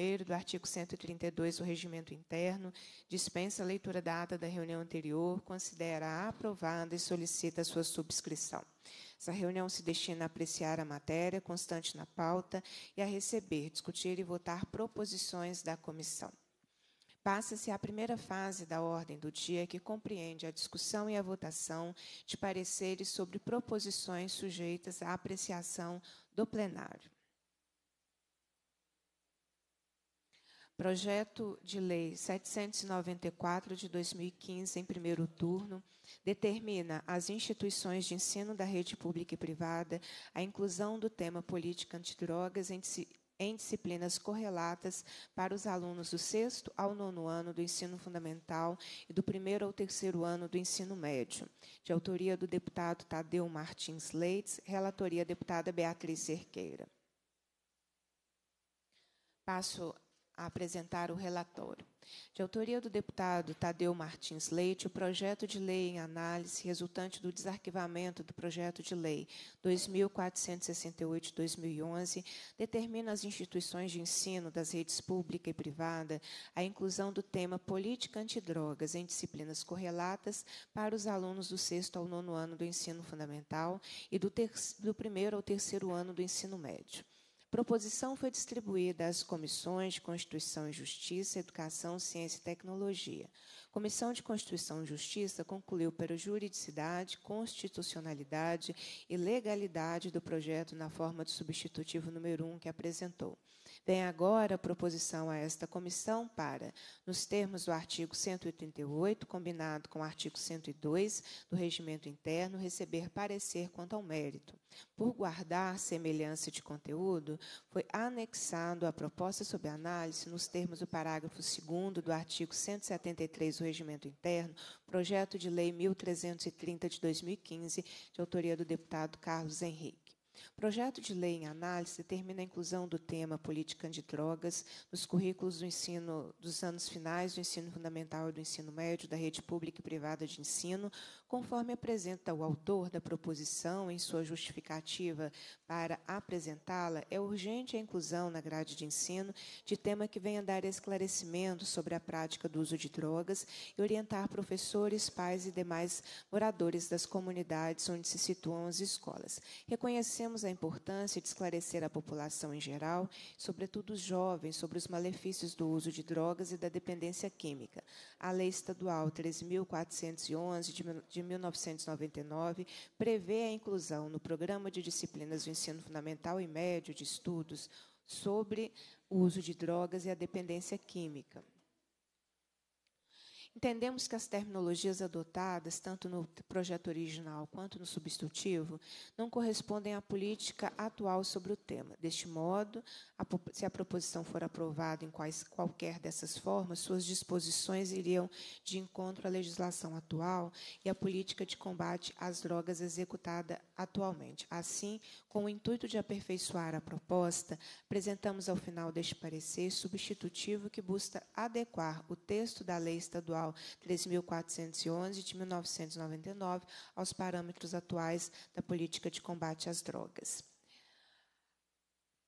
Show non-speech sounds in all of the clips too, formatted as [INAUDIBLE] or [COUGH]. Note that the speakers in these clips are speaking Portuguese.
1 do artigo 132 do Regimento Interno, dispensa a leitura da ata da reunião anterior, considera aprovada e solicita sua subscrição. Essa reunião se destina a apreciar a matéria constante na pauta e a receber, discutir e votar proposições da comissão. Passa-se à primeira fase da ordem do dia, que compreende a discussão e a votação de pareceres sobre proposições sujeitas à apreciação do plenário. Projeto de Lei 794 de 2015, em primeiro turno, determina às instituições de ensino da rede pública e privada a inclusão do tema política antidrogas em, em disciplinas correlatas para os alunos do sexto ao nono ano do ensino fundamental e do primeiro ao terceiro ano do ensino médio, de autoria do deputado Tadeu Martins Leites, relatoria deputada Beatriz Cerqueira. Passo a apresentar o relatório. De autoria do deputado Tadeu Martins Leite, o projeto de lei em análise resultante do desarquivamento do projeto de lei 2468-2011 determina às instituições de ensino das redes pública e privada a inclusão do tema política antidrogas em disciplinas correlatas para os alunos do sexto ao nono ano do ensino fundamental e do, do primeiro ao terceiro ano do ensino médio. Proposição foi distribuída às comissões de Constituição e Justiça, Educação, Ciência e Tecnologia. Comissão de Constituição e Justiça concluiu pela juridicidade, constitucionalidade e legalidade do projeto na forma do substitutivo número 1 um que apresentou. Vem agora a proposição a esta comissão para, nos termos do artigo 188, combinado com o artigo 102 do Regimento Interno, receber parecer quanto ao mérito. Por guardar semelhança de conteúdo, foi anexado a proposta sob análise nos termos do parágrafo 2 do artigo 173 do Regimento Interno, projeto de lei 1330 de 2015, de autoria do deputado Carlos Henrique. O projeto de lei em análise determina a inclusão do tema política de drogas nos currículos do ensino dos anos finais do ensino fundamental e do ensino médio da rede pública e privada de ensino, conforme apresenta o autor da proposição em sua justificativa para apresentá-la, é urgente a inclusão na grade de ensino de tema que venha dar esclarecimento sobre a prática do uso de drogas e orientar professores, pais e demais moradores das comunidades onde se situam as escolas. reconhecendo Reconhecemos a importância de esclarecer a população em geral, sobretudo os jovens, sobre os malefícios do uso de drogas e da dependência química. A Lei Estadual 13.411, de 1999, prevê a inclusão no Programa de Disciplinas do Ensino Fundamental e Médio de Estudos sobre o uso de drogas e a dependência química. Entendemos que as terminologias adotadas, tanto no projeto original quanto no substitutivo, não correspondem à política atual sobre o tema. Deste modo, a, se a proposição for aprovada em quais, qualquer dessas formas, suas disposições iriam de encontro à legislação atual e à política de combate às drogas executada atualmente. Assim, com o intuito de aperfeiçoar a proposta, apresentamos ao final deste parecer substitutivo que busca adequar o texto da lei estadual Federal 3.411 de 1999 aos parâmetros atuais da política de combate às drogas.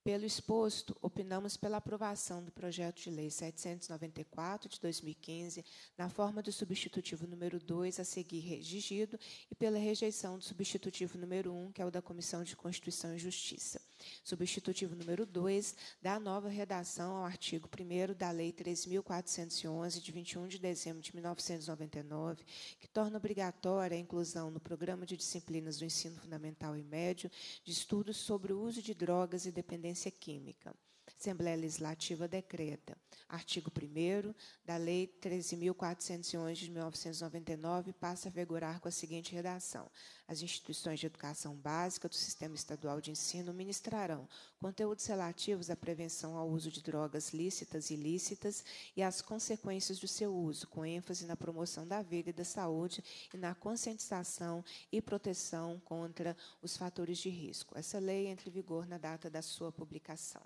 Pelo exposto, opinamos pela aprovação do projeto de lei 794 de 2015, na forma do substitutivo número 2 a seguir redigido, e pela rejeição do substitutivo número 1, que é o da Comissão de Constituição e Justiça. Substitutivo número 2 dá nova redação ao artigo 1 da Lei 3411 de 21 de dezembro de 1999, que torna obrigatória a inclusão no programa de disciplinas do ensino fundamental e médio de estudos sobre o uso de drogas e dependência dependência química. Assembleia Legislativa decreta. Artigo 1 da Lei 13.411 de 1999 passa a vigorar com a seguinte redação: As instituições de educação básica do Sistema Estadual de Ensino ministrarão conteúdos relativos à prevenção ao uso de drogas lícitas e ilícitas e às consequências do seu uso, com ênfase na promoção da vida e da saúde e na conscientização e proteção contra os fatores de risco. Essa lei entra em vigor na data da sua publicação.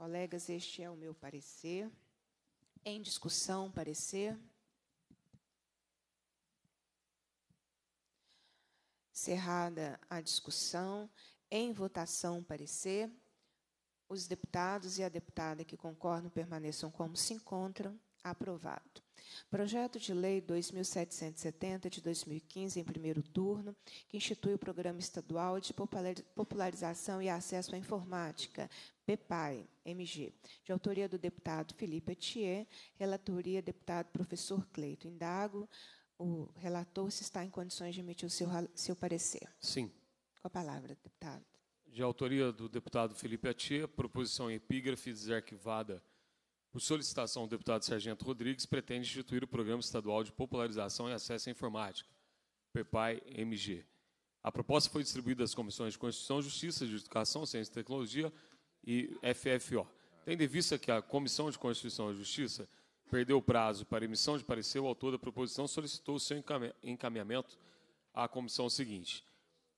Colegas, este é o meu parecer. Em discussão, parecer. Cerrada a discussão, em votação, parecer. Os deputados e a deputada que concordam permaneçam como se encontram. Aprovado. Projeto de Lei 2770 de 2015, em primeiro turno, que institui o Programa Estadual de Popularização e Acesso à Informática, PEPAI, MG, de autoria do deputado Felipe Etier, relatoria deputado professor Cleito Indago. O relator se está em condições de emitir o seu, seu parecer. Sim. Com a palavra, deputado. De autoria do deputado Felipe Atia, proposição epígrafe desarquivada por solicitação do deputado Sargento Rodrigues, pretende instituir o Programa Estadual de Popularização e Acesso à Informática, PEPAI-MG. A proposta foi distribuída às comissões de Constituição, Justiça, de Educação, Ciência e Tecnologia e FFO. Tendo em vista que a Comissão de Constituição e Justiça perdeu o prazo para emissão de parecer, o autor da proposição solicitou seu encaminhamento à comissão seguinte.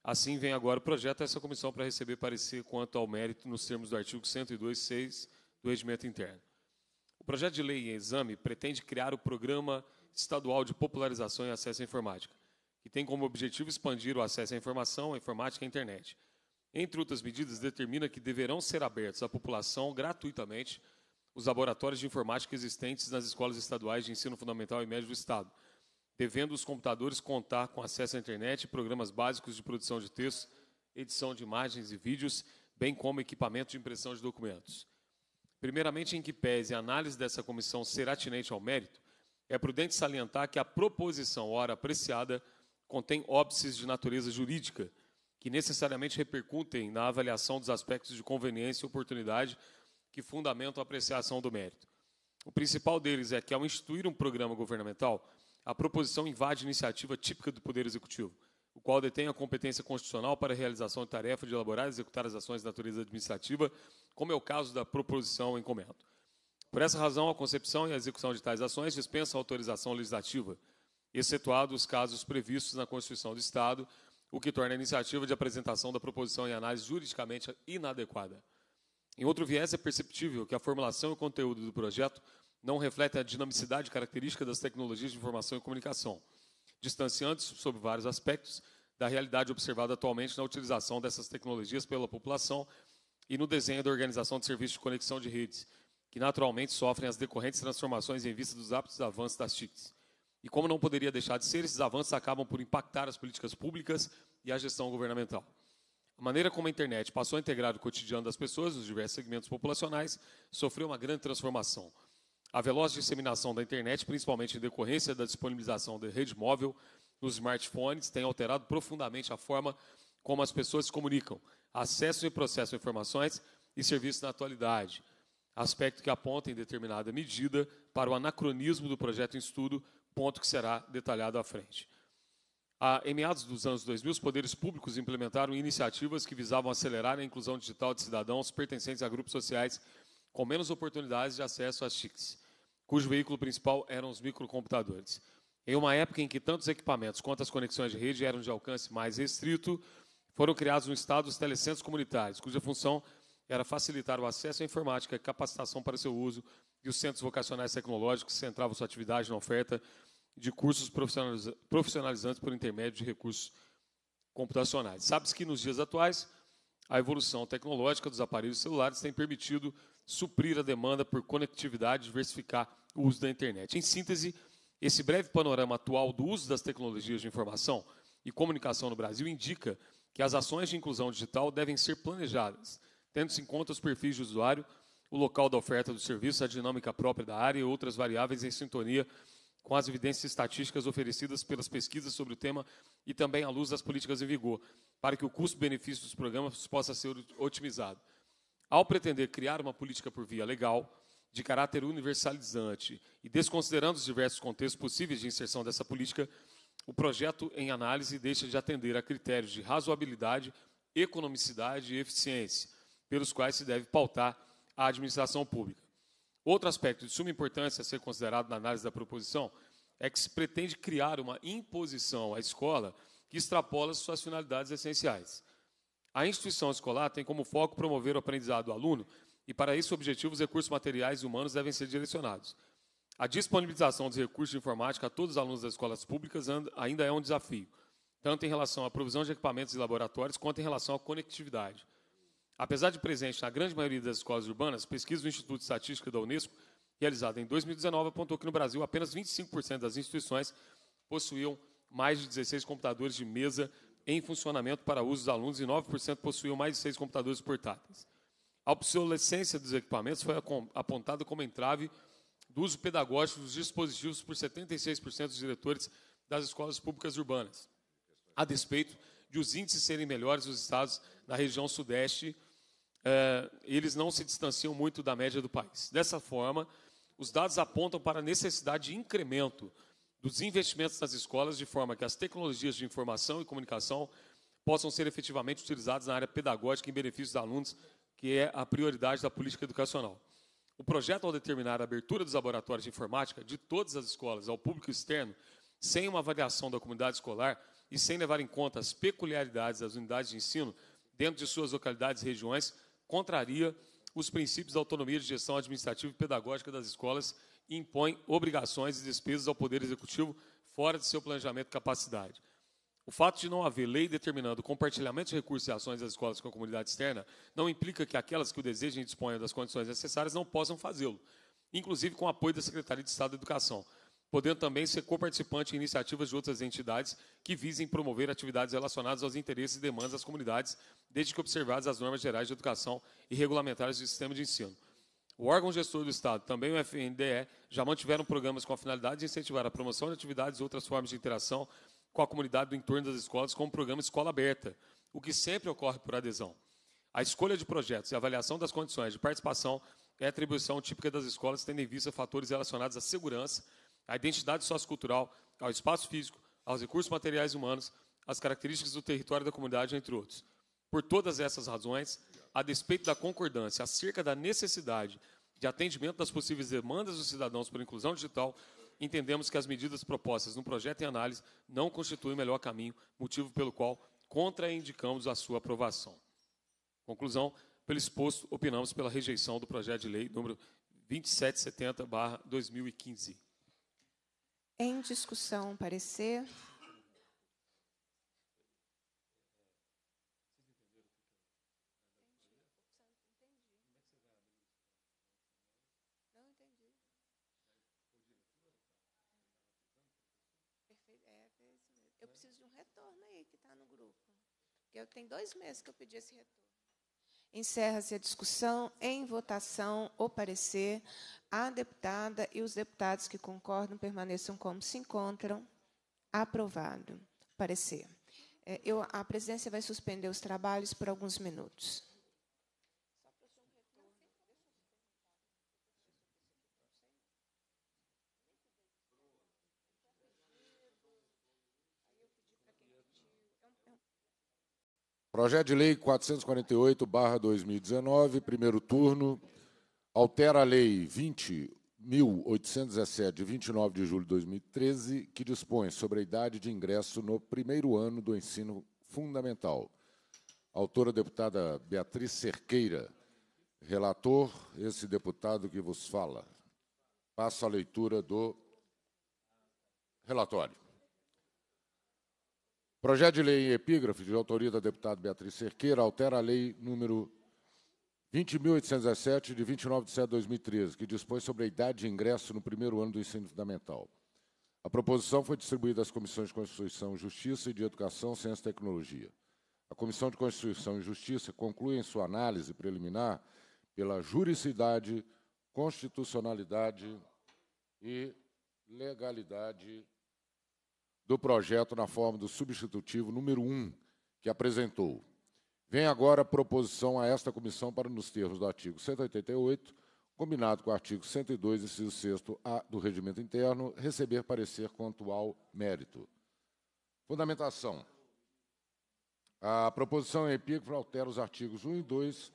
Assim, vem agora o projeto a essa comissão para receber parecer quanto ao mérito nos termos do artigo 102.6 do Regimento Interno. O projeto de lei em exame pretende criar o Programa Estadual de Popularização e Acesso à Informática, que tem como objetivo expandir o acesso à informação, à informática e à internet. Entre outras medidas, determina que deverão ser abertos à população gratuitamente os laboratórios de informática existentes nas escolas estaduais de ensino fundamental e médio do Estado, devendo os computadores contar com acesso à internet, programas básicos de produção de textos, edição de imagens e vídeos, bem como equipamento de impressão de documentos. Primeiramente, em que pese a análise dessa comissão ser atinente ao mérito, é prudente salientar que a proposição, ora apreciada, contém óbices de natureza jurídica, que necessariamente repercutem na avaliação dos aspectos de conveniência e oportunidade que fundamentam a apreciação do mérito. O principal deles é que, ao instituir um programa governamental, a proposição invade iniciativa típica do Poder Executivo – o qual detém a competência constitucional para a realização de tarefa de elaborar e executar as ações de natureza administrativa, como é o caso da proposição em comento. Por essa razão, a concepção e a execução de tais ações dispensa autorização legislativa, excetuado os casos previstos na Constituição do Estado, o que torna a iniciativa de apresentação da proposição em análise juridicamente inadequada. Em outro viés, é perceptível que a formulação e o conteúdo do projeto não refletem a dinamicidade característica das tecnologias de informação e comunicação, distanciando-se, sob vários aspectos, da realidade observada atualmente na utilização dessas tecnologias pela população e no desenho da organização de serviços de conexão de redes, que naturalmente sofrem as decorrentes transformações em vista dos hábitos avanços das TICs. E como não poderia deixar de ser, esses avanços acabam por impactar as políticas públicas e a gestão governamental. A maneira como a internet passou a integrar o cotidiano das pessoas nos diversos segmentos populacionais sofreu uma grande transformação, a veloz disseminação da internet, principalmente em decorrência da disponibilização da rede móvel nos smartphones, tem alterado profundamente a forma como as pessoas se comunicam, acessam e processam informações e serviços na atualidade. Aspecto que aponta, em determinada medida, para o anacronismo do projeto em estudo, ponto que será detalhado à frente. em meados dos anos 2000, os poderes públicos implementaram iniciativas que visavam acelerar a inclusão digital de cidadãos pertencentes a grupos sociais com menos oportunidades de acesso às TICs cujo veículo principal eram os microcomputadores. Em uma época em que tantos equipamentos quanto as conexões de rede eram de alcance mais restrito, foram criados no Estado os telecentros comunitários, cuja função era facilitar o acesso à informática, capacitação para seu uso e os centros vocacionais tecnológicos centravam sua atividade na oferta de cursos profissionalizantes por intermédio de recursos computacionais. Sabe-se que nos dias atuais, a evolução tecnológica dos aparelhos celulares tem permitido suprir a demanda por conectividade, diversificar o uso da internet. Em síntese, esse breve panorama atual do uso das tecnologias de informação e comunicação no Brasil indica que as ações de inclusão digital devem ser planejadas, tendo-se em conta os perfis de usuário, o local da oferta do serviço, a dinâmica própria da área e outras variáveis em sintonia com as evidências estatísticas oferecidas pelas pesquisas sobre o tema e também à luz das políticas em vigor, para que o custo-benefício dos programas possa ser otimizado. Ao pretender criar uma política por via legal, de caráter universalizante e desconsiderando os diversos contextos possíveis de inserção dessa política, o projeto em análise deixa de atender a critérios de razoabilidade, economicidade e eficiência, pelos quais se deve pautar a administração pública. Outro aspecto de suma importância a ser considerado na análise da proposição é que se pretende criar uma imposição à escola que extrapola suas finalidades essenciais. A instituição escolar tem como foco promover o aprendizado do aluno e para esse objetivo os recursos materiais e humanos devem ser direcionados. A disponibilização dos recursos de informática a todos os alunos das escolas públicas ainda é um desafio, tanto em relação à provisão de equipamentos e laboratórios, quanto em relação à conectividade. Apesar de presente na grande maioria das escolas urbanas, pesquisa do Instituto de Estatística da Unesco, realizada em 2019, apontou que no Brasil apenas 25% das instituições possuíam mais de 16 computadores de mesa em funcionamento para uso dos alunos e 9% possuíam mais de 6 computadores portáteis. A obsolescência dos equipamentos foi apontada como entrave do uso pedagógico dos dispositivos por 76% dos diretores das escolas públicas urbanas, a despeito de os índices serem melhores nos estados na região sudeste, eh, eles não se distanciam muito da média do país. Dessa forma, os dados apontam para a necessidade de incremento dos investimentos nas escolas, de forma que as tecnologias de informação e comunicação possam ser efetivamente utilizadas na área pedagógica em benefício dos alunos que é a prioridade da política educacional. O projeto, ao determinar a abertura dos laboratórios de informática de todas as escolas ao público externo, sem uma avaliação da comunidade escolar e sem levar em conta as peculiaridades das unidades de ensino dentro de suas localidades e regiões, contraria os princípios da autonomia de gestão administrativa e pedagógica das escolas e impõe obrigações e despesas ao Poder Executivo fora de seu planejamento e capacidade. O fato de não haver lei determinando compartilhamento de recursos e ações das escolas com a comunidade externa não implica que aquelas que o desejem e disponham das condições necessárias não possam fazê-lo, inclusive com apoio da Secretaria de Estado da Educação, podendo também ser co-participante em iniciativas de outras entidades que visem promover atividades relacionadas aos interesses e demandas das comunidades, desde que observadas as normas gerais de educação e regulamentares do sistema de ensino. O órgão gestor do Estado, também o FNDE, já mantiveram programas com a finalidade de incentivar a promoção de atividades e outras formas de interação com a comunidade do entorno das escolas com o programa Escola Aberta, o que sempre ocorre por adesão. A escolha de projetos e avaliação das condições de participação é atribuição típica das escolas, tendo em vista fatores relacionados à segurança, à identidade sociocultural, ao espaço físico, aos recursos materiais e humanos, às características do território da comunidade, entre outros. Por todas essas razões, a despeito da concordância acerca da necessidade de atendimento das possíveis demandas dos cidadãos por inclusão digital, entendemos que as medidas propostas no projeto em análise não constituem o melhor caminho, motivo pelo qual contraindicamos a sua aprovação. Conclusão, pelo exposto, opinamos pela rejeição do projeto de lei número 2770/2015. Em discussão, parecer Porque eu tenho dois meses que eu pedi esse retorno. Encerra-se a discussão em votação o parecer. A deputada e os deputados que concordam permaneçam como se encontram. Aprovado. Parecer. É, eu, a presidência vai suspender os trabalhos por alguns minutos. Projeto de Lei 448-2019, primeiro turno, altera a Lei 20.817, de 29 de julho de 2013, que dispõe sobre a idade de ingresso no primeiro ano do ensino fundamental. Autora, deputada Beatriz Cerqueira. Relator, esse deputado que vos fala. Passo a leitura do relatório. Projeto de lei em epígrafe, de autoria da deputada Beatriz Cerqueira, altera a lei número 20.817, de 29 de setembro de 2013, que dispõe sobre a idade de ingresso no primeiro ano do ensino fundamental. A proposição foi distribuída às Comissões de Constituição e Justiça e de Educação, Ciência e Tecnologia. A Comissão de Constituição e Justiça conclui em sua análise preliminar pela juricidade, constitucionalidade e legalidade do projeto na forma do substitutivo número 1 que apresentou. Vem agora a proposição a esta comissão para, nos termos do artigo 188, combinado com o artigo 102, inciso 6 A do Regimento Interno, receber parecer quanto ao mérito. Fundamentação. A proposição em é epígrafe altera os artigos 1 e 2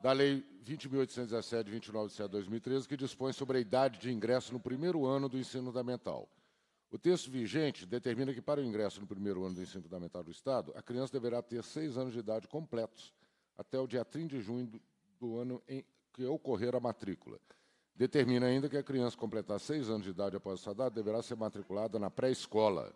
da Lei 20.817, 29 de 2013, que dispõe sobre a idade de ingresso no primeiro ano do ensino fundamental. O texto vigente determina que, para o ingresso no primeiro ano do ensino fundamental do Estado, a criança deverá ter seis anos de idade completos até o dia 30 de junho do, do ano em que ocorrer a matrícula. Determina ainda que a criança completar seis anos de idade após essa data deverá ser matriculada na pré-escola.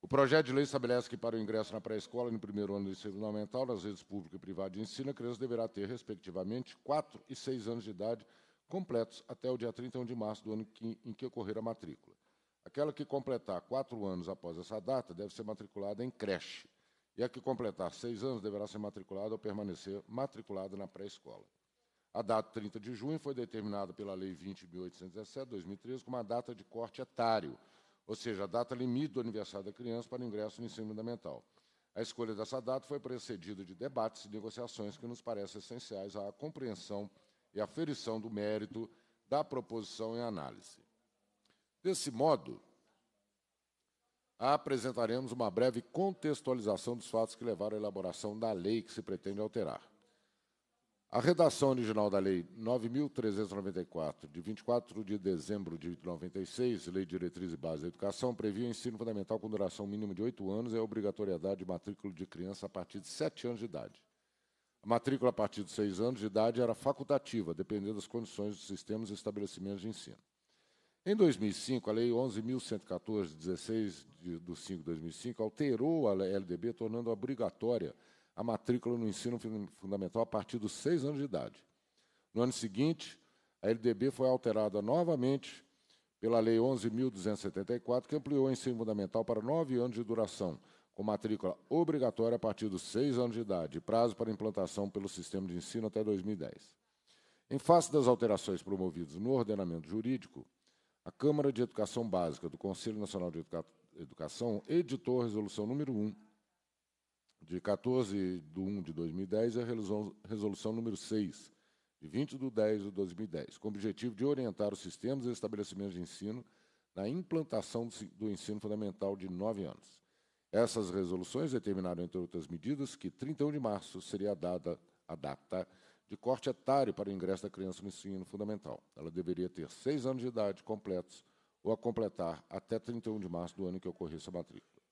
O projeto de lei estabelece que, para o ingresso na pré-escola no primeiro ano do ensino fundamental, nas redes públicas e privadas de ensino, a criança deverá ter, respectivamente, quatro e seis anos de idade completos até o dia 31 de março do ano que, em que ocorrer a matrícula. Aquela que completar quatro anos após essa data deve ser matriculada em creche. E a que completar seis anos deverá ser matriculada ou permanecer matriculada na pré-escola. A data 30 de junho foi determinada pela Lei 20.817, 2013, como a data de corte etário, ou seja, a data limite do aniversário da criança para o ingresso no ensino fundamental. A escolha dessa data foi precedida de debates e negociações que nos parecem essenciais à compreensão e aferição do mérito da proposição em análise. Desse modo, apresentaremos uma breve contextualização dos fatos que levaram à elaboração da lei que se pretende alterar. A redação original da Lei 9.394, de 24 de dezembro de 96, Lei de Diretriz e Base da Educação, previa ensino fundamental com duração mínima de oito anos e a obrigatoriedade de matrícula de criança a partir de sete anos de idade. A matrícula a partir de seis anos de idade era facultativa, dependendo das condições dos sistemas e estabelecimentos de ensino. Em 2005, a Lei 11.114, 16 de, do 5 de 2005, alterou a LDB, tornando obrigatória a matrícula no ensino fundamental a partir dos seis anos de idade. No ano seguinte, a LDB foi alterada novamente pela Lei 11.274, que ampliou o ensino fundamental para nove anos de duração, com matrícula obrigatória a partir dos seis anos de idade, prazo para implantação pelo sistema de ensino até 2010. Em face das alterações promovidas no ordenamento jurídico, a Câmara de Educação Básica do Conselho Nacional de Educa Educação editou a resolução número 1, de 14 de 1 de 2010, e a resolução número 6, de 20 de 10 de 2010, com o objetivo de orientar os sistemas e estabelecimentos de ensino na implantação do ensino fundamental de nove anos. Essas resoluções determinaram, entre outras medidas, que 31 de março seria dada a data de corte etário para o ingresso da criança no ensino fundamental. Ela deveria ter seis anos de idade completos ou a completar até 31 de março do ano em que ocorresse a matrícula.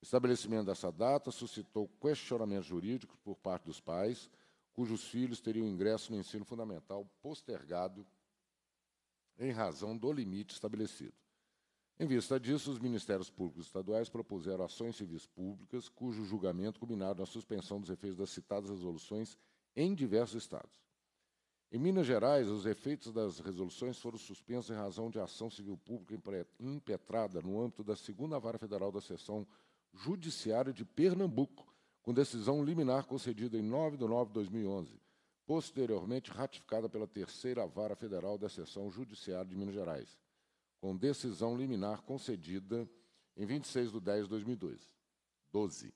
O estabelecimento dessa data suscitou questionamentos jurídicos por parte dos pais, cujos filhos teriam ingresso no ensino fundamental postergado em razão do limite estabelecido. Em vista disso, os Ministérios Públicos Estaduais propuseram ações civis públicas, cujo julgamento culminaram na suspensão dos efeitos das citadas resoluções em diversos estados. Em Minas Gerais, os efeitos das resoluções foram suspensos em razão de ação civil pública impetrada no âmbito da segunda vara federal da seção judiciária de Pernambuco, com decisão liminar concedida em 9 de nove de 2011, posteriormente ratificada pela terceira vara federal da seção judiciária de Minas Gerais, com decisão liminar concedida em 26 de 10 de 2012. 12.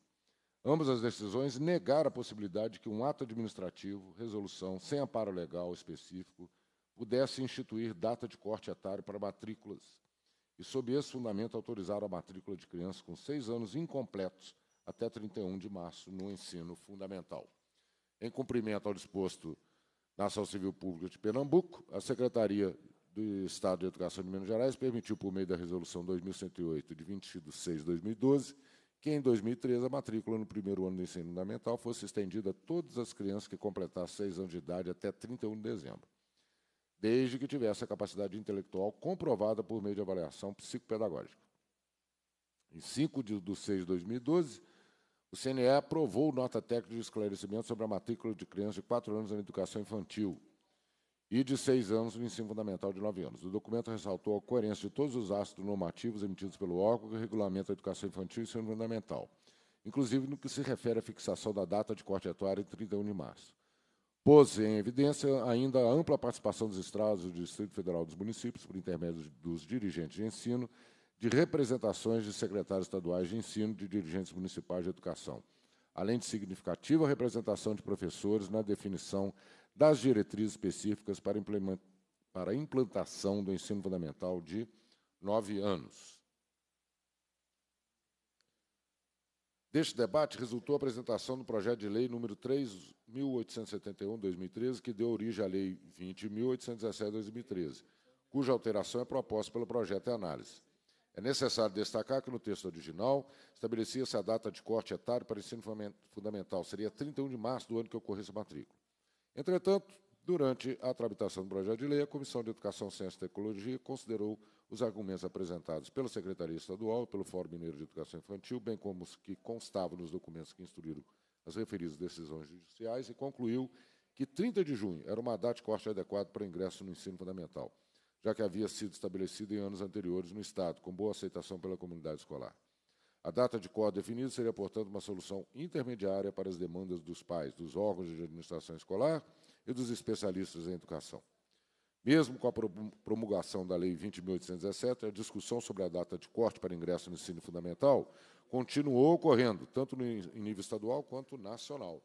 Ambas as decisões negaram a possibilidade de que um ato administrativo, resolução, sem amparo legal específico, pudesse instituir data de corte etário para matrículas e, sob esse fundamento, autorizaram a matrícula de crianças com seis anos incompletos até 31 de março no ensino fundamental. Em cumprimento ao disposto na Ação Civil Pública de Pernambuco, a Secretaria do Estado de Educação de Minas Gerais permitiu, por meio da Resolução 2108, de 26 de 2012, que em 2013 a matrícula no primeiro ano do ensino fundamental fosse estendida a todas as crianças que completassem seis anos de idade até 31 de dezembro, desde que tivesse a capacidade intelectual comprovada por meio de avaliação psicopedagógica. Em 5 de, de 6 de 2012, o CNE aprovou nota técnica de esclarecimento sobre a matrícula de crianças de 4 anos na educação infantil, e de seis anos no ensino fundamental de nove anos. O documento ressaltou a coerência de todos os atos normativos emitidos pelo órgão que regulamenta a educação infantil e ensino fundamental, inclusive no que se refere à fixação da data de corte atuária em 31 de março. Pôs em evidência ainda a ampla participação dos estados do Distrito Federal dos municípios, por intermédio dos dirigentes de ensino, de representações de secretários estaduais de ensino, de dirigentes municipais de educação, além de significativa representação de professores na definição das diretrizes específicas para, a implantação do ensino fundamental de nove anos. Deste debate resultou a apresentação do projeto de lei número 3.871-2013, que deu origem à lei 20.817-2013, cuja alteração é proposta pelo projeto e análise. É necessário destacar que no texto original estabelecia-se a data de corte etário para o ensino fundamental, seria 31 de março do ano que ocorresse a matrícula. Entretanto, durante a tramitação do projeto de lei, a Comissão de Educação, Ciência e Tecnologia considerou os argumentos apresentados pela Secretaria Estadual e pelo Fórum Mineiro de Educação Infantil, bem como os que constavam nos documentos que instruíram as referidas decisões judiciais, e concluiu que 30 de junho era uma data de corte adequada para ingresso no ensino fundamental, já que havia sido estabelecida em anos anteriores no Estado, com boa aceitação pela comunidade escolar. A data de corte definida seria, portanto, uma solução intermediária para as demandas dos pais, dos órgãos de administração escolar e dos especialistas em educação. Mesmo com a promulgação da Lei 20.817, a discussão sobre a data de corte para ingresso no ensino fundamental continuou ocorrendo, tanto no, em nível estadual quanto nacional.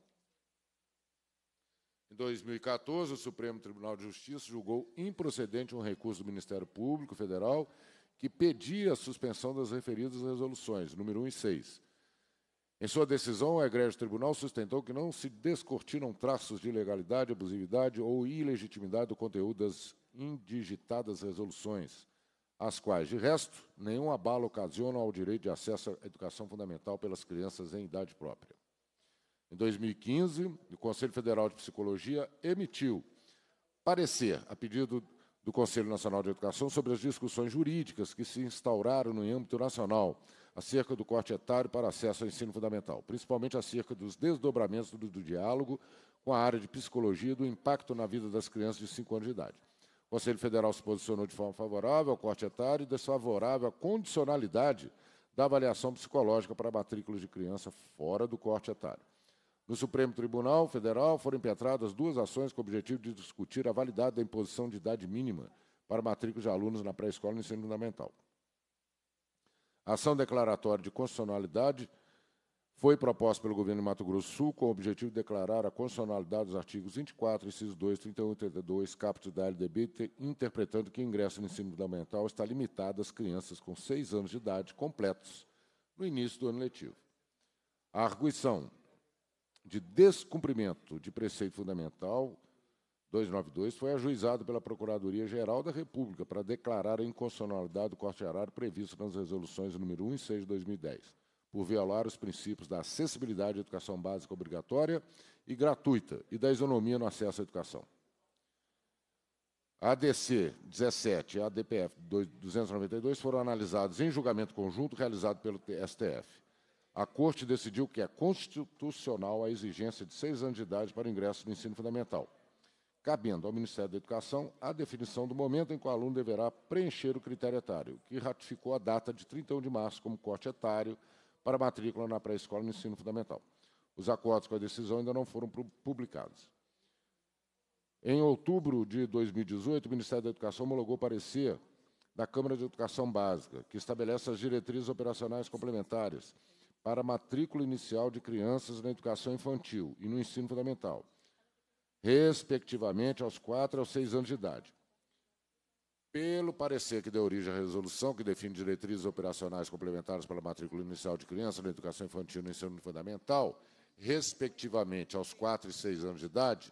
Em 2014, o Supremo Tribunal de Justiça julgou improcedente um recurso do Ministério Público Federal que pedia a suspensão das referidas resoluções, número 1 e 6. Em sua decisão, o Egrégio Tribunal sustentou que não se descortinam traços de ilegalidade, abusividade ou ilegitimidade do conteúdo das indigitadas resoluções, as quais, de resto, nenhum abalo ocasiona ao direito de acesso à educação fundamental pelas crianças em idade própria. Em 2015, o Conselho Federal de Psicologia emitiu parecer a pedido do Conselho Nacional de Educação sobre as discussões jurídicas que se instauraram no âmbito nacional acerca do corte etário para acesso ao ensino fundamental, principalmente acerca dos desdobramentos do, do diálogo com a área de psicologia e do impacto na vida das crianças de 5 anos de idade. O Conselho Federal se posicionou de forma favorável ao corte etário e desfavorável à condicionalidade da avaliação psicológica para matrículas de criança fora do corte etário. No Supremo Tribunal Federal foram impetradas duas ações com o objetivo de discutir a validade da imposição de idade mínima para matrículas de alunos na pré-escola e no ensino fundamental. A ação declaratória de constitucionalidade foi proposta pelo governo de Mato Grosso do Sul com o objetivo de declarar a constitucionalidade dos artigos 24, incisos 2, 31 e 32, capto da LDB, interpretando que o ingresso no ensino fundamental está limitado às crianças com seis anos de idade completos no início do ano letivo. A arguição de descumprimento de preceito fundamental 292 foi ajuizado pela Procuradoria-Geral da República para declarar a inconstitucionalidade do corte horário previsto nas resoluções número 1 e 6 de 2010, por violar os princípios da acessibilidade à educação básica obrigatória e gratuita e da isonomia no acesso à educação. ADC 17 e ADPF 292 foram analisados em julgamento conjunto realizado pelo STF a Corte decidiu que é constitucional a exigência de seis anos de idade para o ingresso no ensino fundamental, cabendo ao Ministério da Educação a definição do momento em que o aluno deverá preencher o critério etário, que ratificou a data de 31 de março como corte etário para matrícula na pré-escola no ensino fundamental. Os acordos com a decisão ainda não foram publicados. Em outubro de 2018, o Ministério da Educação homologou parecer da Câmara de Educação Básica, que estabelece as diretrizes operacionais complementares para matrícula inicial de crianças na educação infantil e no ensino fundamental, respectivamente aos 4 aos 6 anos de idade. Pelo parecer que deu origem à resolução que define diretrizes operacionais complementares para a matrícula inicial de criança na educação infantil e no ensino fundamental, respectivamente aos 4 e 6 anos de idade,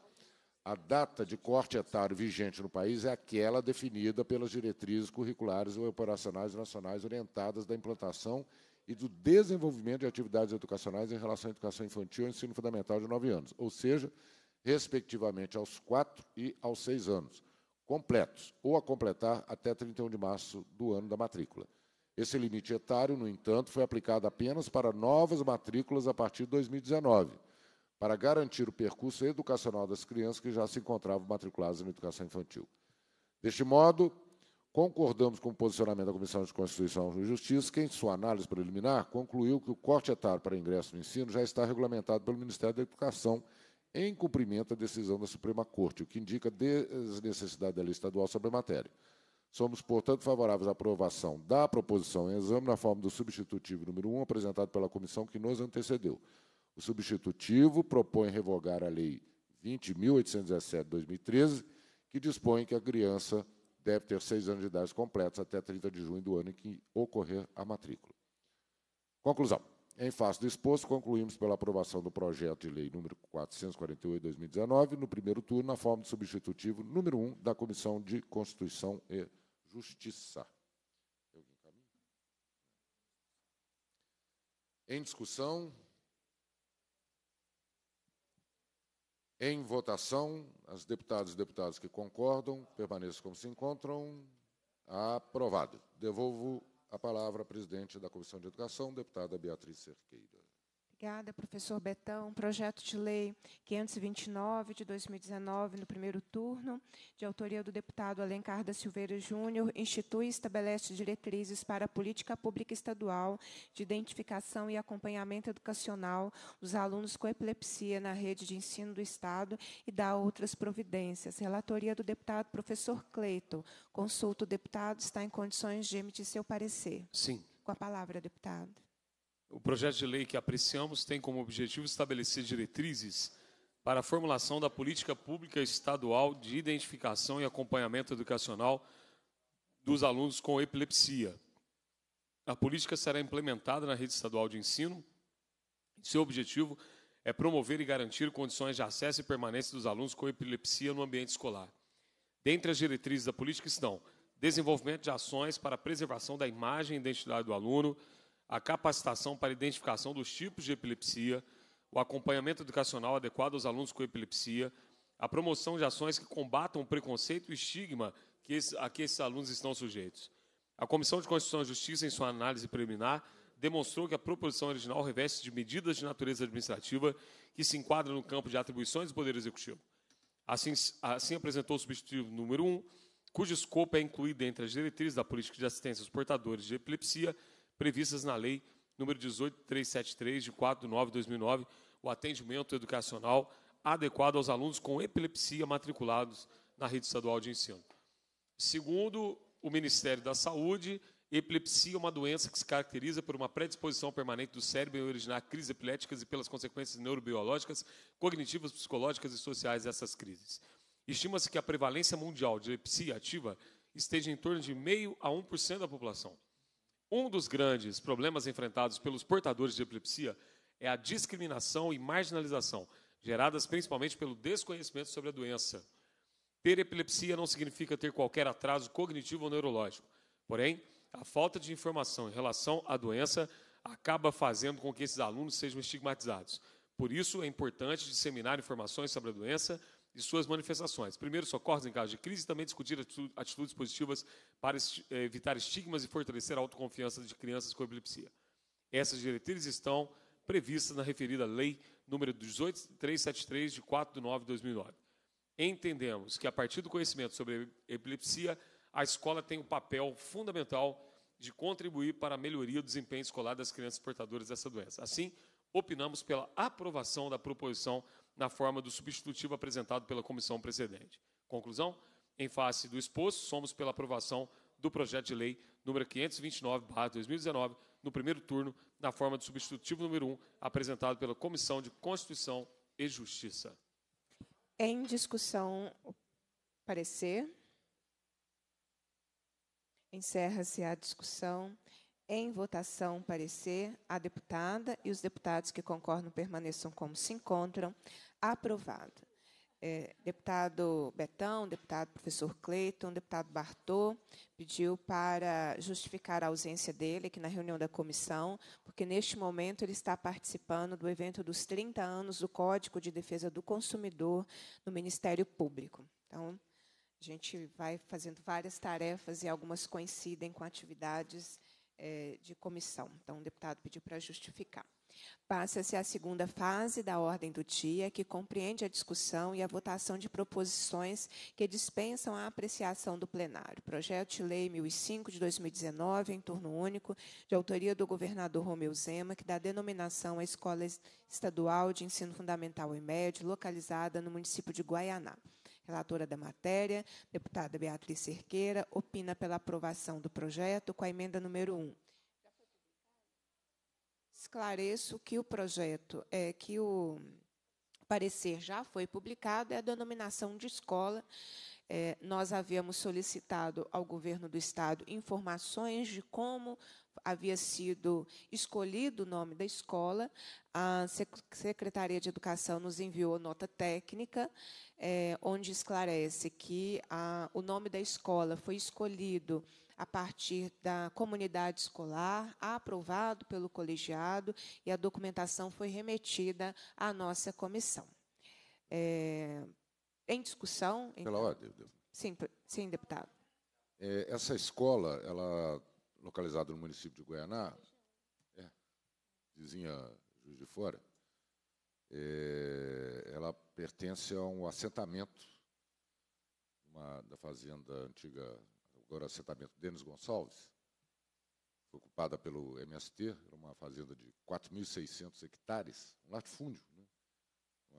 a data de corte etário vigente no país é aquela definida pelas diretrizes curriculares ou operacionais nacionais orientadas da implantação e do desenvolvimento de atividades educacionais em relação à educação infantil e ensino fundamental de 9 anos, ou seja, respectivamente aos 4 e aos 6 anos, completos, ou a completar até 31 de março do ano da matrícula. Esse limite etário, no entanto, foi aplicado apenas para novas matrículas a partir de 2019, para garantir o percurso educacional das crianças que já se encontravam matriculadas na educação infantil. Deste modo, Concordamos com o posicionamento da Comissão de Constituição e Justiça, que, em sua análise preliminar, concluiu que o corte etário para ingresso no ensino já está regulamentado pelo Ministério da Educação, em cumprimento da decisão da Suprema Corte, o que indica desnecessidade da lei estadual sobre a matéria. Somos, portanto, favoráveis à aprovação da proposição em exame na forma do substitutivo número 1, apresentado pela comissão que nos antecedeu. O substitutivo propõe revogar a Lei 20.817-2013, que dispõe que a criança deve ter seis anos de idade completos até 30 de junho do ano em que ocorrer a matrícula. Conclusão. Em face do exposto, concluímos pela aprovação do projeto de lei número 448-2019, no primeiro turno, na forma de substitutivo número 1 da Comissão de Constituição e Justiça. Em discussão, Em votação, as deputadas e deputados que concordam, permaneçam como se encontram. Aprovado. Devolvo a palavra à presidente da Comissão de Educação, deputada Beatriz Cerqueira. Obrigada, professor Betão. Projeto de lei 529 de 2019, no primeiro turno, de autoria do deputado Alencar da Silveira Júnior, institui e estabelece diretrizes para a política pública estadual de identificação e acompanhamento educacional dos alunos com epilepsia na rede de ensino do Estado e dá outras providências. Relatoria do deputado professor Cleiton. Consulta o deputado, está em condições de emitir seu parecer. Sim. Com a palavra, deputado. O projeto de lei que apreciamos tem como objetivo estabelecer diretrizes para a formulação da política pública estadual de identificação e acompanhamento educacional dos alunos com epilepsia. A política será implementada na rede estadual de ensino. Seu objetivo é promover e garantir condições de acesso e permanência dos alunos com epilepsia no ambiente escolar. Dentre as diretrizes da política estão desenvolvimento de ações para a preservação da imagem e identidade do aluno, a capacitação para a identificação dos tipos de epilepsia, o acompanhamento educacional adequado aos alunos com epilepsia, a promoção de ações que combatam o preconceito e estigma que esse, a que esses alunos estão sujeitos. A Comissão de Constituição e Justiça, em sua análise preliminar, demonstrou que a proposição original reveste de medidas de natureza administrativa que se enquadram no campo de atribuições do Poder Executivo. Assim, assim apresentou o substitutivo número 1, um, cujo escopo é incluído entre as diretrizes da política de assistência aos portadores de epilepsia previstas na Lei número 18373, de 4 de 9 de 2009, o atendimento educacional adequado aos alunos com epilepsia matriculados na rede estadual de ensino. Segundo o Ministério da Saúde, epilepsia é uma doença que se caracteriza por uma predisposição permanente do cérebro em originar crises epiléticas e pelas consequências neurobiológicas, cognitivas, psicológicas e sociais dessas crises. Estima-se que a prevalência mundial de epilepsia ativa esteja em torno de meio a 1% da população. Um dos grandes problemas enfrentados pelos portadores de epilepsia é a discriminação e marginalização, geradas principalmente pelo desconhecimento sobre a doença. Ter epilepsia não significa ter qualquer atraso cognitivo ou neurológico. Porém, a falta de informação em relação à doença acaba fazendo com que esses alunos sejam estigmatizados. Por isso, é importante disseminar informações sobre a doença de suas manifestações. Primeiro, socorros em caso de crise e também discutir atitudes positivas para eh, evitar estigmas e fortalecer a autoconfiança de crianças com epilepsia. Essas diretrizes estão previstas na referida Lei número 18373, de 4 de 9 de 2009. Entendemos que, a partir do conhecimento sobre epilepsia, a escola tem um papel fundamental de contribuir para a melhoria do desempenho escolar das crianças portadoras dessa doença. Assim, opinamos pela aprovação da proposição na forma do substitutivo apresentado pela comissão precedente. Conclusão? Em face do exposto, somos pela aprovação do projeto de lei número 529/2019 no primeiro turno, na forma do substitutivo número 1, apresentado pela Comissão de Constituição e Justiça. Em discussão, parecer. Encerra-se a discussão. Em votação, parecer, a deputada e os deputados que concordam permaneçam como se encontram. Aprovado. É, deputado Betão, deputado professor Cleiton, deputado Bartô, pediu para justificar a ausência dele aqui na reunião da comissão, porque neste momento ele está participando do evento dos 30 anos do Código de Defesa do Consumidor no Ministério Público. Então, a gente vai fazendo várias tarefas e algumas coincidem com atividades é, de comissão. Então, o deputado pediu para justificar. Passa-se a segunda fase da ordem do dia, que compreende a discussão e a votação de proposições que dispensam a apreciação do plenário. Projeto de Lei 1005 de 2019, em turno único, de autoria do governador Romeu Zema, que dá denominação à Escola Estadual de Ensino Fundamental e Médio, localizada no município de Guaianá. Relatora da matéria, deputada Beatriz Cerqueira, opina pela aprovação do projeto com a emenda número 1. Esclareço que o projeto é que o parecer já foi publicado é a denominação de escola é, nós havíamos solicitado ao governo do estado informações de como havia sido escolhido o nome da escola. A Secretaria de Educação nos enviou nota técnica, é, onde esclarece que a, o nome da escola foi escolhido a partir da comunidade escolar, aprovado pelo colegiado, e a documentação foi remetida à nossa comissão. É, em discussão. Pela então? ordem. Sim, sim, deputado. É, essa escola, ela localizada no município de Goianá, é, vizinha Juiz de Fora, é, ela pertence a um assentamento uma, da fazenda antiga, agora assentamento Denis Gonçalves, ocupada pelo MST, era uma fazenda de 4.600 hectares, um latifúndio. Né?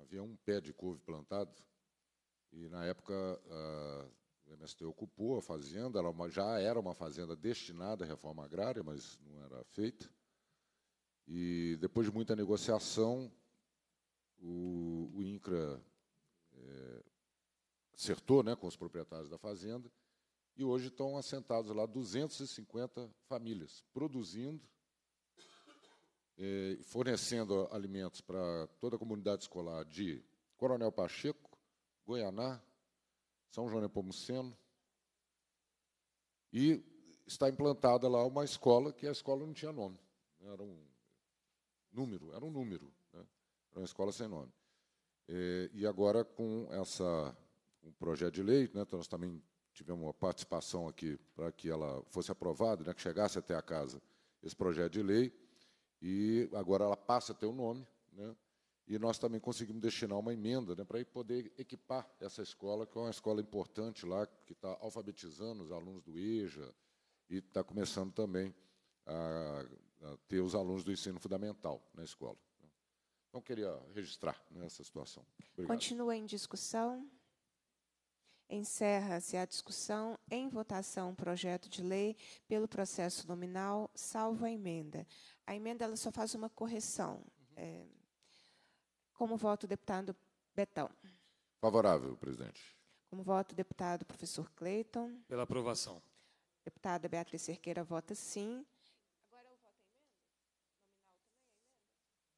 Havia um pé de couve plantado, e, na época, ah, o MST ocupou a fazenda, era uma, já era uma fazenda destinada à reforma agrária, mas não era feita. E, depois de muita negociação, o, o INCRA é, acertou né, com os proprietários da fazenda e hoje estão assentados lá 250 famílias, produzindo, eh, fornecendo alimentos para toda a comunidade escolar de Coronel Pacheco, Goianá, São João Nepomuceno. E está implantada lá uma escola que a escola não tinha nome. Né, era um número, era um número. Né? Era uma escola sem nome. É, e agora, com essa, um projeto de lei, né, nós também tivemos uma participação aqui para que ela fosse aprovada, né, que chegasse até a casa esse projeto de lei, e agora ela passa a ter o um nome, né, e nós também conseguimos destinar uma emenda né, para poder equipar essa escola, que é uma escola importante lá, que está alfabetizando os alunos do EJA e está começando também a, a, ter os alunos do ensino fundamental na escola. Então, queria registrar né, essa situação. Obrigado. Continua em discussão. Encerra-se a discussão em votação o projeto de lei pelo processo nominal, salvo a emenda. A emenda ela só faz uma correção. Uhum. É, como voto o deputado Betão. Favorável, presidente. Como voto o deputado professor Cleiton. Pela aprovação. Deputada Beatriz Cerqueira vota sim. Agora eu voto emenda? Nominal também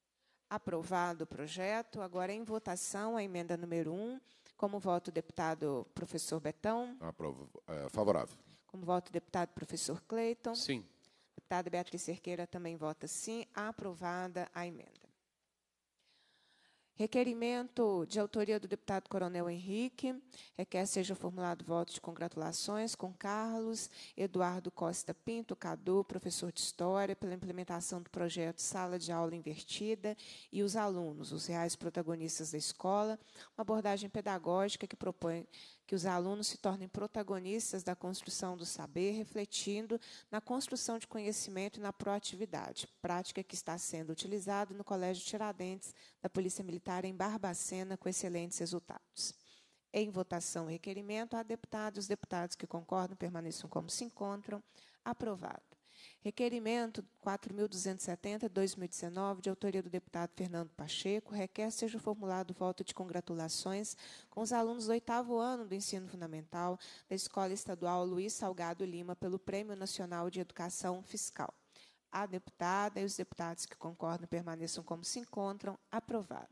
é emenda? Aprovado o projeto. Agora em votação a emenda número 1. Um. Como voto o deputado professor Betão? Aprovo, é, favorável. Como voto o deputado professor Cleiton? Sim. Deputada Beatriz Cerqueira também vota sim. Aprovada a emenda. Requerimento de autoria do deputado Coronel Henrique. Requer seja formulado voto de congratulações com Carlos Eduardo Costa Pinto Cadu, professor de História, pela implementação do projeto Sala de Aula Invertida e os alunos, os reais protagonistas da escola, uma abordagem pedagógica que propõe que os alunos se tornem protagonistas da construção do saber, refletindo na construção de conhecimento e na proatividade, prática que está sendo utilizada no Colégio Tiradentes da Polícia Militar em Barbacena, com excelentes resultados. Em votação o requerimento, há deputados e deputados que concordam permaneçam como se encontram. Aprovado. Requerimento 4.270, 2019, de autoria do deputado Fernando Pacheco, requer seja formulado voto de congratulações com os alunos do oitavo ano do ensino fundamental da Escola Estadual Luiz Salgado Lima pelo Prêmio Nacional de Educação Fiscal. A deputada e os deputados que concordam permaneçam como se encontram. Aprovado.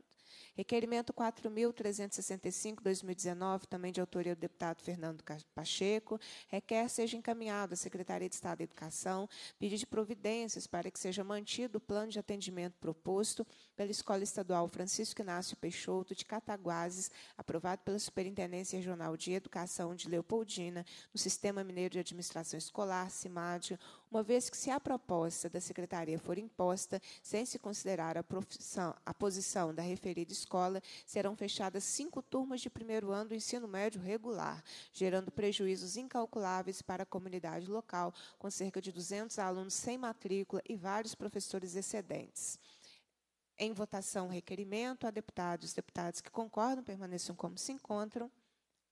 Requerimento 4.365-2019, também de autoria do deputado Fernando Pacheco, requer seja encaminhado à Secretaria de Estado da Educação pedido de providências para que seja mantido o plano de atendimento proposto pela Escola Estadual Francisco Inácio Peixoto de Cataguases, aprovado pela Superintendência Regional de Educação de Leopoldina, no Sistema Mineiro de Administração Escolar, CIMAD, uma vez que se a proposta da secretaria for imposta, sem se considerar a, profissão, a posição da referida escola, serão fechadas cinco turmas de primeiro ano do ensino médio regular, gerando prejuízos incalculáveis para a comunidade local, com cerca de 200 alunos sem matrícula e vários professores excedentes. Em votação, requerimento. A deputados e deputadas que concordam permaneçam como se encontram.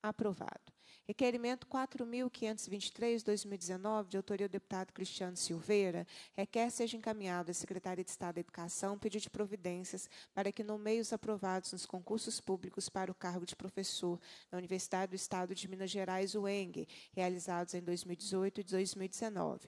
Aprovado. Requerimento 4.523-2019, de autoria do deputado Cristiano Silveira, requer seja encaminhado à Secretaria de Estado da Educação pedido de providências para que os aprovados nos concursos públicos para o cargo de professor na Universidade do Estado de Minas Gerais, UENG, realizados em 2018 e 2019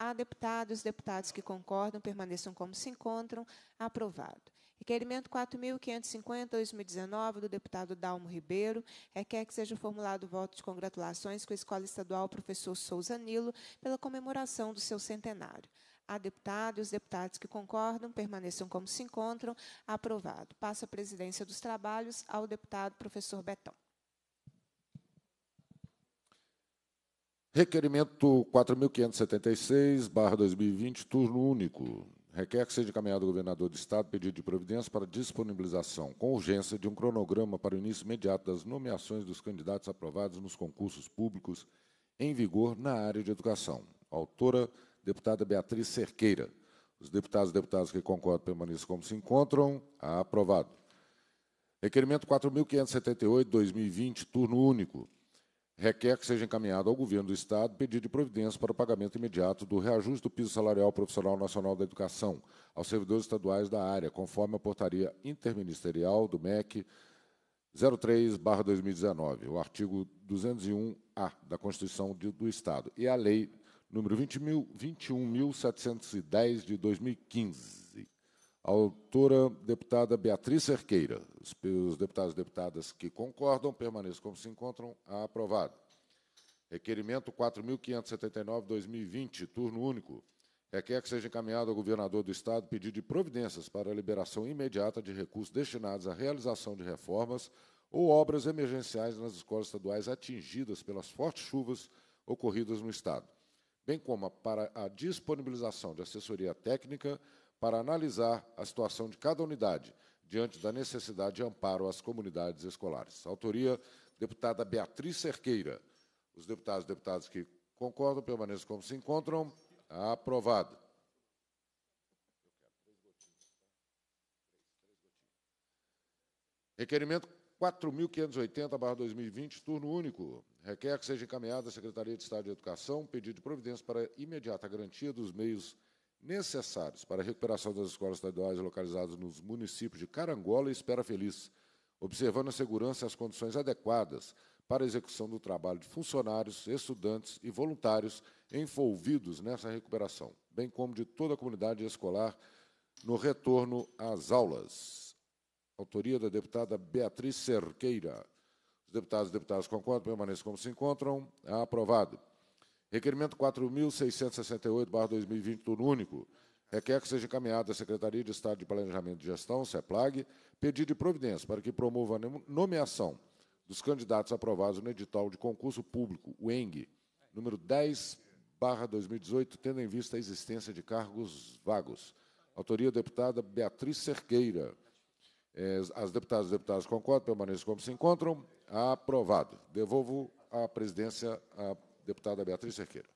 a deputado, os deputados que concordam permaneçam como se encontram. Aprovado. Requerimento 4.550-2019, do deputado Dalmo Ribeiro, requer que seja formulado o voto de congratulações com a Escola Estadual Professor Souza Nilo pela comemoração do seu centenário. A deputada e os deputados que concordam permaneçam como se encontram. Aprovado. Passa a presidência dos trabalhos ao deputado professor Betão. Requerimento 4.576-2020, turno único. Requer que seja encaminhado ao governador do Estado pedido de providência para disponibilização, com urgência, de um cronograma para o início imediato das nomeações dos candidatos aprovados nos concursos públicos em vigor na área de educação. Autora, deputada Beatriz Cerqueira. Os deputados e deputadas que concordam permaneçam como se encontram. Aprovado. Requerimento 4.578, 2020, turno único requer que seja encaminhado ao governo do Estado pedido de providência para o pagamento imediato do reajuste do piso salarial profissional nacional da educação aos servidores estaduais da área, conforme a portaria interministerial do MEC 03/2019, o artigo 201-A da Constituição do Estado e a lei número 20.000, 21.710 de 2015. A autora, deputada Beatriz Cerqueira. Os deputados e deputadas que concordam permaneçam como se encontram. Aprovado. Requerimento 4.579-2020, turno único. Requer que seja encaminhado ao governador do Estado pedido de providências para a liberação imediata de recursos destinados à realização de reformas ou obras emergenciais nas escolas estaduais atingidas pelas fortes chuvas ocorridas no Estado, bem como para a disponibilização de assessoria técnica para analisar a situação de cada unidade diante da necessidade de amparo às comunidades escolares. Autoria, deputada Beatriz Cerqueira. Os deputados e deputadas que concordam permaneçam como se encontram. Aprovado. Requerimento 4.580-2020, turno único. Requer que seja encaminhado à Secretaria de Estado de Educação um pedido de providência para imediata garantia dos meios necessários para a recuperação das escolas estaduais localizadas nos municípios de Carangola e Espera Feliz, observando a segurança e as condições adequadas para a execução do trabalho de funcionários, estudantes e voluntários envolvidos nessa recuperação, bem como de toda a comunidade escolar no retorno às aulas. Autoria da deputada Beatriz Cerqueira. Os deputados e deputadas concordam, permaneçam como se encontram. Aprovado. Requerimento 4.668-2020, turno único. Requer que seja encaminhado à Secretaria de Estado de Planejamento e Gestão, CEPLAG, pedido de providência para que promova a nomeação dos candidatos aprovados no edital de concurso público, o ENG, número 10, barra 2018, tendo em vista a existência de cargos vagos. Autoria, deputada Beatriz Cerqueira. É, as deputadas e deputados concordam, permaneçam como se encontram. Aprovado. Devolvo à presidência a Deputada Beatriz Cerqueira.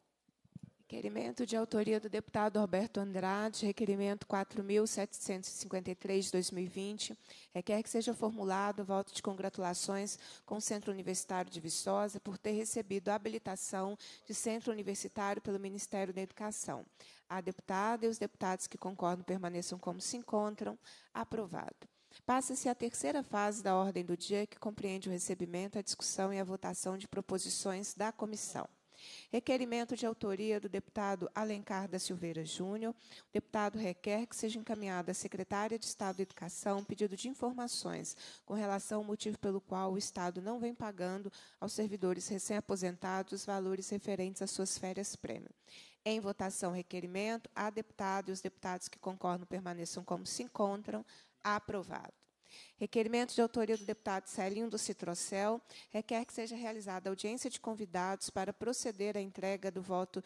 Requerimento de autoria do deputado Roberto Andrade, requerimento 4.753 de 2020, requer que seja formulado voto de congratulações com o Centro Universitário de Viçosa por ter recebido a habilitação de Centro Universitário pelo Ministério da Educação. A deputada e os deputados que concordam permaneçam como se encontram. Aprovado. Passa-se à terceira fase da ordem do dia, que compreende o recebimento, a discussão e a votação de proposições da comissão. Requerimento de autoria do deputado Alencar da Silveira Júnior. O deputado requer que seja encaminhado à secretária de Estado da Educação pedido de informações com relação ao motivo pelo qual o Estado não vem pagando aos servidores recém-aposentados os valores referentes às suas férias prêmio. Em votação, requerimento. A deputada e os deputados que concordam permaneçam como se encontram. Aprovado. Requerimento de autoria do deputado Celinho do Citrocel requer que seja realizada audiência de convidados para proceder à entrega do voto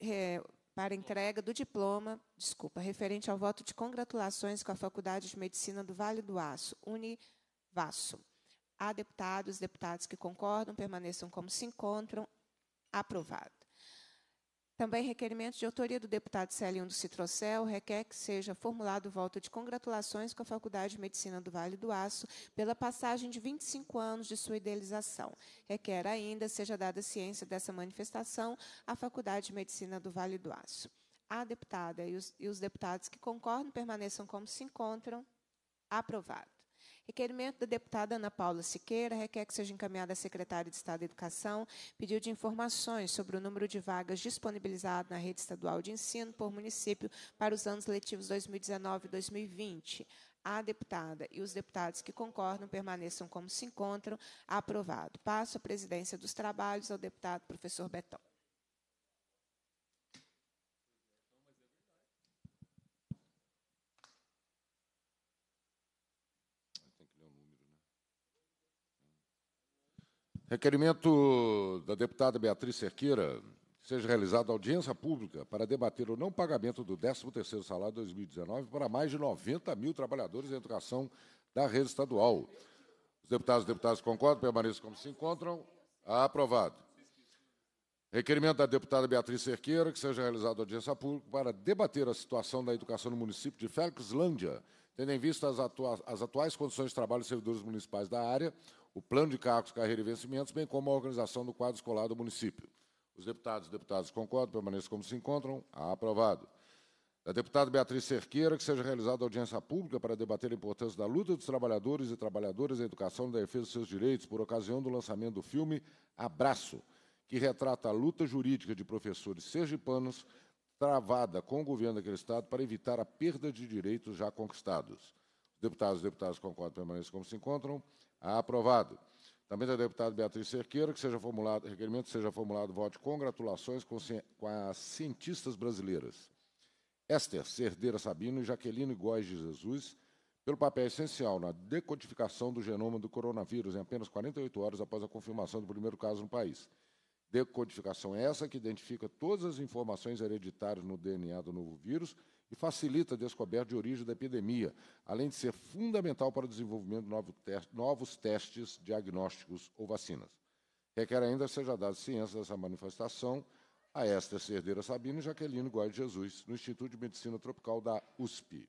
é, para entrega do diploma, desculpa, referente ao voto de congratulações com a Faculdade de Medicina do Vale do Aço, Univaço. Há deputados, deputados que concordam, permaneçam como se encontram. Aprovado. Também requerimento de autoria do deputado Celinho do Citrocel requer que seja formulado voto de congratulações com a Faculdade de Medicina do Vale do Aço pela passagem de 25 anos de sua idealização. Requer ainda seja dada ciência dessa manifestação à Faculdade de Medicina do Vale do Aço. A deputada e os, e os deputados que concordam permaneçam como se encontram. Aprovado. Requerimento da deputada Ana Paula Siqueira requer que seja encaminhada à secretária de Estado da Educação pedido de informações sobre o número de vagas disponibilizadas na rede estadual de ensino por município para os anos letivos 2019 e 2020 a deputada e os deputados que concordam permaneçam como se encontram. Aprovado. Passo a presidência dos trabalhos ao deputado professor Betão. Requerimento da deputada Beatriz Cerqueira, seja realizada audiência pública para debater o não pagamento do 13º salário 2019 para mais de 90 mil trabalhadores da educação da rede estadual. Os deputados e deputadas concordam, permaneçam como se encontram. Aprovado. Requerimento da deputada Beatriz Cerqueira, que seja realizada audiência pública para debater a situação da educação no município de Felixlândia, tendo em vista as, atua as atuais condições de trabalho dos servidores municipais da área, o plano de cargos, carreira e vencimentos, bem como a organização do quadro escolar do município. Os deputados e deputadas concordam, permaneçam como se encontram. Ah, aprovado. Da deputada Beatriz Cerqueira, que seja realizada audiência pública para debater a importância da luta dos trabalhadores e trabalhadoras da educação e da defesa dos seus direitos por ocasião do lançamento do filme Abraço, que retrata a luta jurídica de professores sergipanos travada com o governo daquele Estado para evitar a perda de direitos já conquistados. Os deputados e deputadas concordam permaneçam como se encontram. Aprovado. Também da deputada Beatriz Cerqueira, que seja formulado, requerimento seja formulado voto de congratulações com, com as cientistas brasileiras. Esther Cerdeira Sabino e Jaqueline Góes de Jesus, pelo papel essencial na decodificação do genoma do coronavírus em apenas 48 horas após a confirmação do primeiro caso no país. Decodificação é essa que identifica todas as informações hereditárias no DNA do novo vírus e facilita a descoberta de origem da epidemia, além de ser fundamental para o desenvolvimento de novos testes diagnósticos ou vacinas. Requer ainda seja dada ciência dessa manifestação a Esther Cerdeira Sabino e Jaqueline Guarda Jesus, no Instituto de Medicina Tropical da USP.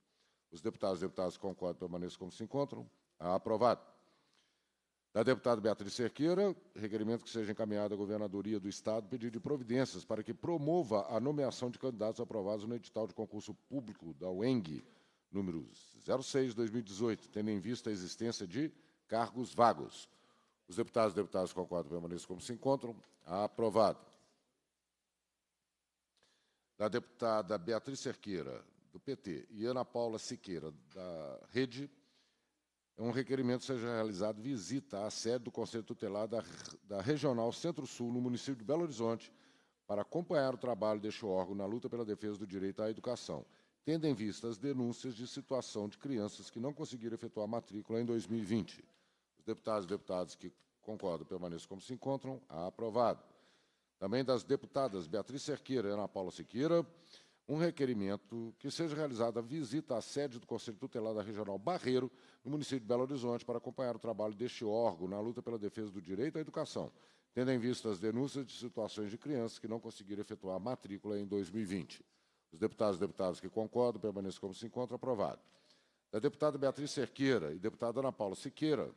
Os deputados e deputadas concordam permaneçam como se encontram. Aprovado. Da deputada Beatriz Cerqueira, requerimento que seja encaminhado à Governadoria do Estado pedido de providências para que promova a nomeação de candidatos aprovados no edital de concurso público da UENG, número 06-2018, tendo em vista a existência de cargos vagos. Os deputados e deputadas concordam permaneçam como se encontram. Aprovado. Da deputada Beatriz Cerqueira, do PT, e Ana Paula Siqueira, da Rede é um requerimento seja realizado visita à sede do Conselho Tutelar da, da Regional Centro-Sul, no município de Belo Horizonte, para acompanhar o trabalho deste órgão na luta pela defesa do direito à educação, tendo em vista as denúncias de situação de crianças que não conseguiram efetuar matrícula em 2020. Os deputados e deputadas que concordam permaneçam como se encontram. Aprovado. Também das deputadas Beatriz Cerqueira e Ana Paula Siqueira um requerimento que seja realizada visita à sede do Conselho Tutelar da Regional Barreiro, no município de Belo Horizonte, para acompanhar o trabalho deste órgão na luta pela defesa do direito à educação, tendo em vista as denúncias de situações de crianças que não conseguiram efetuar a matrícula em 2020. Os deputados e deputadas que concordam permaneçam como se encontra aprovado. Da deputada Beatriz Cerqueira e deputada Ana Paula Siqueira,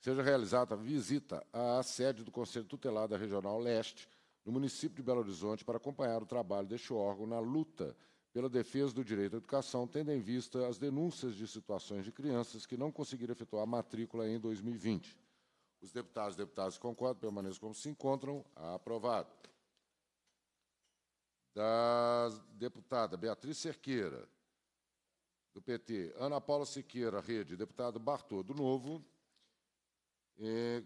seja realizada visita à sede do Conselho Tutelar da Regional Leste, no município de Belo Horizonte para acompanhar o trabalho deste órgão na luta pela defesa do direito à educação, tendo em vista as denúncias de situações de crianças que não conseguiram efetuar a matrícula em 2020. Os deputados e deputadas concordam permaneçam como se encontram. Aprovado. Da deputada Beatriz Cerqueira, do PT. Ana Paula Siqueira, rede. Deputado Bartô, do Novo. Eh,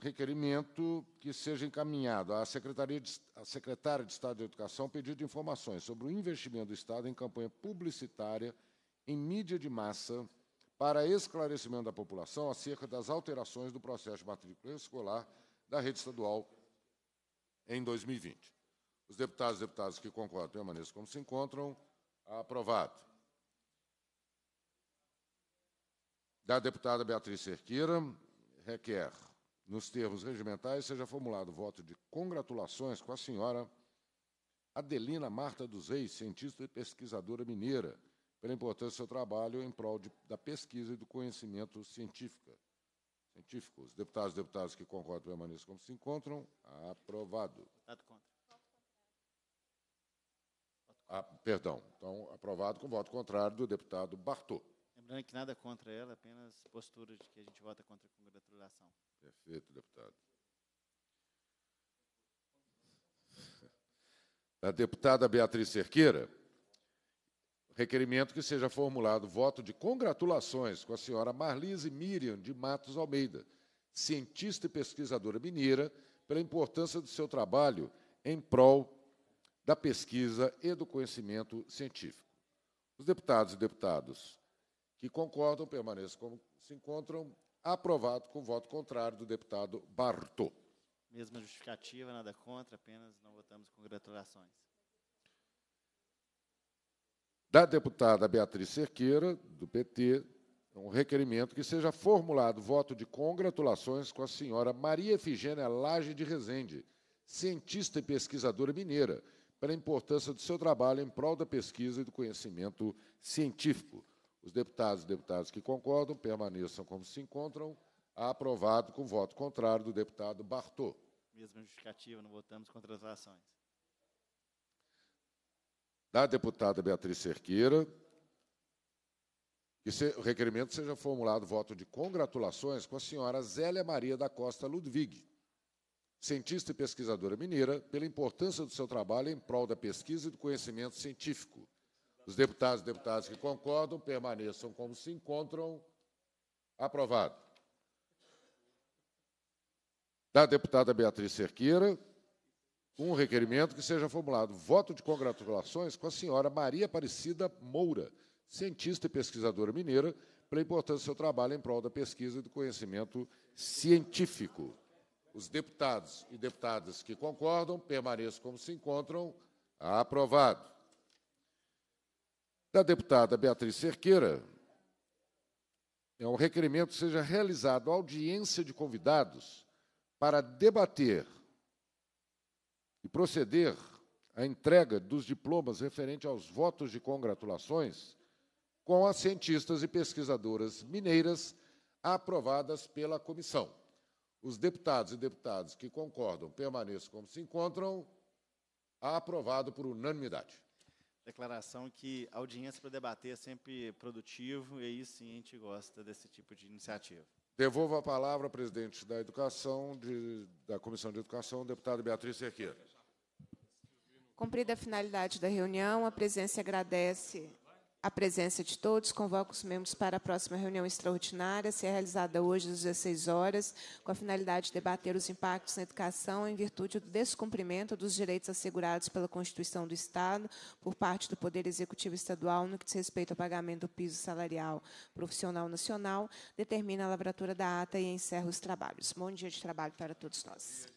requerimento que seja encaminhado à, Secretaria de, à Secretária de Estado de Educação pedido de informações sobre o investimento do Estado em campanha publicitária em mídia de massa para esclarecimento da população acerca das alterações do processo de matrícula escolar da rede estadual em 2020. Os deputados e deputadas que concordam permaneçam como se encontram. Aprovado. Da deputada Beatriz Cerqueira, requer nos termos regimentais, seja formulado voto de congratulações com a senhora Adelina Marta dos Reis, cientista e pesquisadora mineira, pela importância do seu trabalho em prol de, da pesquisa e do conhecimento científica. científico. Os deputados e deputadas que concordam permaneçam como se encontram. Aprovado. Votado contra. Ah, perdão. Então, aprovado com voto contrário do deputado Bartô. Lembrando que nada contra ela, apenas postura de que a gente vota contra a congratulação. Perfeito, é deputado. [LAUGHS] Da deputada Beatriz Cerqueira, requerimento que seja formulado voto de congratulações com a senhora Marlise Miriam de Matos Almeida, cientista e pesquisadora mineira, pela importância do seu trabalho em prol da pesquisa e do conhecimento científico. Os deputados e deputadas que concordam permaneçam como se encontram, Aprovado com voto contrário do deputado Bartô. Mesma justificativa, nada contra, apenas não votamos congratulações. Da deputada Beatriz Cerqueira, do PT, é um requerimento que seja formulado voto de congratulações com a senhora Maria Efigênia Lage de Rezende, cientista e pesquisadora mineira, pela importância do seu trabalho em prol da pesquisa e do conhecimento científico. Os deputados e deputadas que concordam permaneçam como se encontram. Aprovado com voto contrário do deputado Bartô. Mesma justificativa, não votamos contra as ações. Da deputada Beatriz Cerqueira. Que se, o requerimento seja formulado voto de congratulações com a senhora Zélia Maria da Costa Ludwig, cientista e pesquisadora mineira, pela importância do seu trabalho em prol da pesquisa e do conhecimento científico os deputados e deputadas que concordam permaneçam como se encontram. Aprovado. Da deputada Beatriz Cerqueira, um requerimento que seja formulado voto de congratulações com a senhora Maria Aparecida Moura, cientista e pesquisadora mineira, pela importância do seu trabalho em prol da pesquisa e do conhecimento científico. Os deputados e deputadas que concordam permaneçam como se encontram. Aprovado da deputada Beatriz Cerqueira é um requerimento seja realizado audiência de convidados para debater e proceder à entrega dos diplomas referente aos votos de congratulações com as cientistas e pesquisadoras mineiras aprovadas pela comissão. Os deputados e deputadas que concordam permaneçam como se encontram. Aprovado por unanimidade declaração que audiência para debater é sempre produtivo, e aí sim a gente gosta desse tipo de iniciativa. Devolvo a palavra ao presidente da Educação, de, da Comissão de Educação, deputada Beatriz Serqueira. Cumprida a finalidade da reunião, a presença agradece a presença de todos, convoco os membros para a próxima reunião extraordinária, a ser realizada hoje às 16 horas, com a finalidade de debater os impactos na educação em virtude do descumprimento dos direitos assegurados pela Constituição do Estado por parte do Poder Executivo Estadual no que diz respeito ao pagamento do piso salarial profissional nacional, determina a lavratura da ata e encerra os trabalhos. Bom dia de trabalho para todos nós.